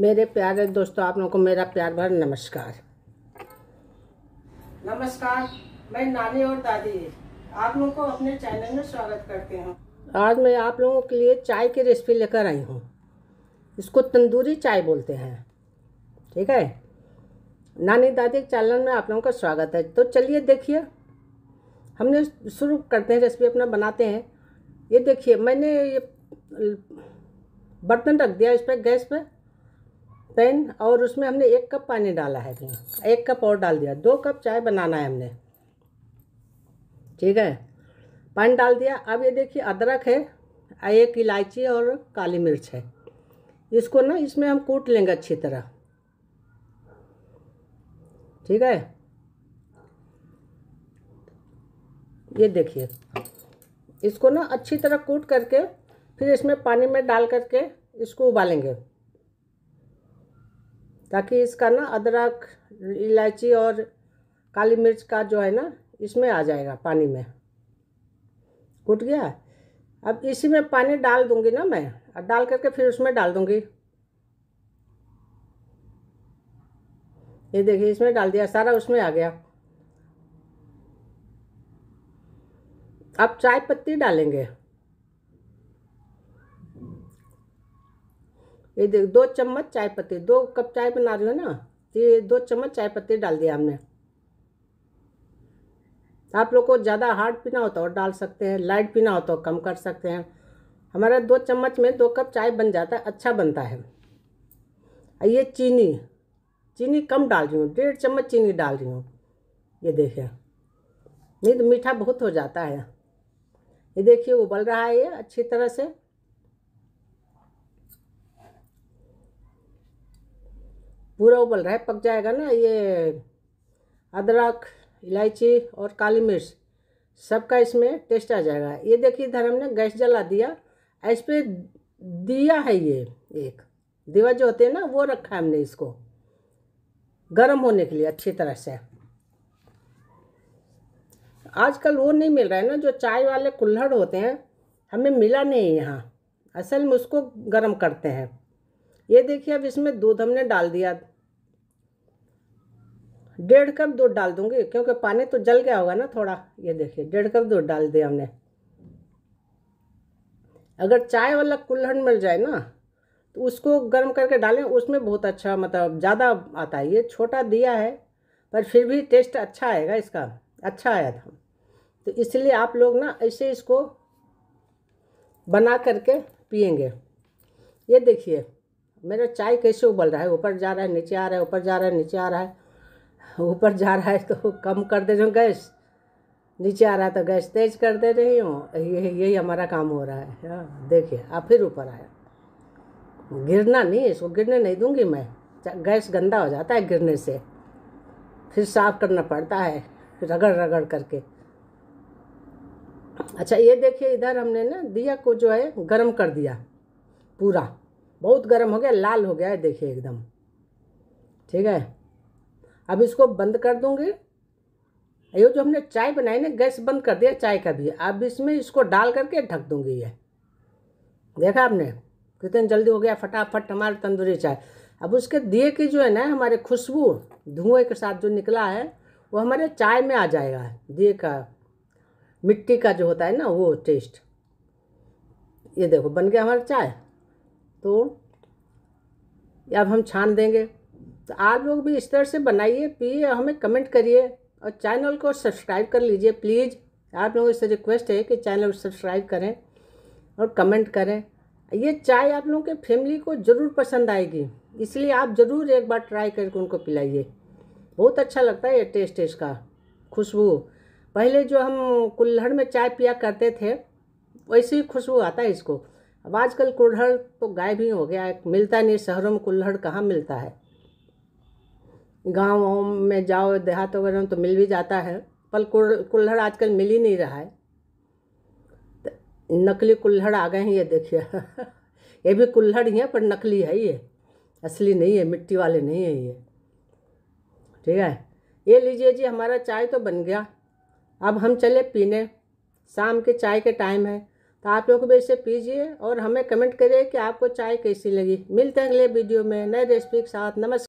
मेरे प्यारे दोस्तों आप लोगों को मेरा प्यार भर नमस्कार नमस्कार मैं नानी और दादी आप लोगों को अपने चैनल में स्वागत करती हूँ आज मैं आप लोगों के लिए चाय की रेसिपी लेकर आई हूँ इसको तंदूरी चाय बोलते हैं ठीक है नानी दादी के चैनल में आप लोगों का स्वागत है तो चलिए देखिए हमने शुरू करते हैं रेसिपी अपना बनाते हैं ये देखिए मैंने ये बर्तन रख दिया इस पर गैस पर पैन और उसमें हमने एक कप पानी डाला है फिर एक कप और डाल दिया दो कप चाय बनाना है हमने ठीक है पानी डाल दिया अब ये देखिए अदरक है एक इलायची और काली मिर्च है इसको ना इसमें हम कूट लेंगे अच्छी तरह ठीक है ये देखिए इसको ना अच्छी तरह कूट करके फिर इसमें पानी में डाल करके इसको उबालेंगे ताकि इसका ना अदरक इलायची और काली मिर्च का जो है ना इसमें आ जाएगा पानी में घुट गया अब इसी में पानी डाल दूंगी ना मैं और डाल करके फिर उसमें डाल दूंगी ये देखिए इसमें डाल दिया सारा उसमें आ गया अब चाय पत्ती डालेंगे ये देख दो चम्मच चाय पत्ते दो कप चाय बना रहे हो ना तो ये दो चम्मच चाय पत्ते डाल दिया हमने आप लोग को ज़्यादा हार्ड पीना होता तो और डाल सकते हैं लाइट पीना होता तो कम कर सकते हैं हमारा दो चम्मच में दो कप चाय बन जाता है अच्छा बनता है और ये चीनी चीनी कम डाल रही हूँ डेढ़ चम्मच चीनी डाल रही हूँ ये देखिए नहीं तो मीठा बहुत हो जाता है ये देखिए उबल रहा है ये अच्छी तरह से पूरा उबल रहा है पक जाएगा ना ये अदरक इलायची और काली मिर्च सबका इसमें टेस्ट आ जाएगा ये देखिए इधर हमने गैस जला दिया इस पर दिया है ये एक दीवा जो होते हैं ना वो रखा है हमने इसको गर्म होने के लिए अच्छी तरह से आजकल वो नहीं मिल रहा है ना जो चाय वाले कुल्हड़ होते हैं हमें मिला नहीं यहाँ असल में उसको गर्म करते हैं ये देखिए अब इसमें दूध हमने डाल दिया डेढ़ कप दूध डाल दूंगी क्योंकि पानी तो जल गया होगा ना थोड़ा ये देखिए डेढ़ कप दूध डाल दिया हमने अगर चाय वाला कुल्हड़ मिल जाए ना तो उसको गर्म करके डालें उसमें बहुत अच्छा मतलब ज़्यादा आता है ये छोटा दिया है पर फिर भी टेस्ट अच्छा आएगा इसका अच्छा आया था तो इसलिए आप लोग ना ऐसे इसको बना करके पियेंगे ये देखिए मेरा चाय कैसे उबल रहा है ऊपर जा रहा है नीचे आ रहा है ऊपर जा रहा है नीचे आ रहा है ऊपर जा रहा है तो कम कर दे रही हूँ गैस नीचे आ रहा है तो गैस तेज कर दे रही हूँ यही यही हमारा काम हो रहा है हाँ, देखिए आप फिर ऊपर आया गिरना नहीं इसको गिरने नहीं दूंगी मैं गैस गंदा हो जाता है गिरने से फिर साफ करना पड़ता है रगड़ रगड़ करके अच्छा ये देखिए इधर हमने ना दिया को जो है गर्म कर दिया पूरा बहुत गर्म हो गया लाल हो गया है देखिए एकदम ठीक है अब इसको बंद कर दूँगी ये जो हमने चाय बनाई ना गैस बंद कर दिया चाय का भी अब इसमें इसको डाल करके ढक दूँगी ये देखा आपने कितने जल्दी हो गया फटाफट हमारे तंदूरी चाय अब उसके दिए की जो है ना हमारे खुशबू धुएँ के साथ जो निकला है वो हमारे चाय में आ जाएगा दिए का मिट्टी का जो होता है ना वो टेस्ट ये देखो बन गया हमारा चाय तो अब हम छान देंगे तो आप लोग भी इस तरह से बनाइए पिए और हमें कमेंट करिए और चैनल को सब्सक्राइब कर लीजिए प्लीज़ आप लोगों से रिक्वेस्ट है कि चैनल सब्सक्राइब करें और कमेंट करें ये चाय आप लोगों के फैमिली को ज़रूर पसंद आएगी इसलिए आप ज़रूर एक बार ट्राई करके उनको पिलाइए बहुत अच्छा लगता है ये टेस्ट इसका खुशबू पहले जो हम कुल्हड़ में चाय पिया करते थे वैसे ही खुशबू आता है इसको अब आजकल कुल्हड़ तो गायब ही हो गया है मिलता नहीं शहरों में कुल्हड़ कहाँ मिलता है गाँव में जाओ देहात वगैरह में तो मिल भी जाता है पर कुल्हड़ आजकल मिल ही नहीं रहा है नकली कुल्हड़ आ गए हैं ये देखिए ये भी कुल्हड़ ही है पर नकली है ये असली नहीं है मिट्टी वाले नहीं है ये ठीक है ये लीजिए जी हमारा चाय तो बन गया अब हम चले पीने शाम के चाय के टाइम है तो आप लोग भी इसे पीजिए और हमें कमेंट करिए कि आपको चाय कैसी लगी मिलते हैं अगले वीडियो में नए रेसिपी के साथ नमस्कार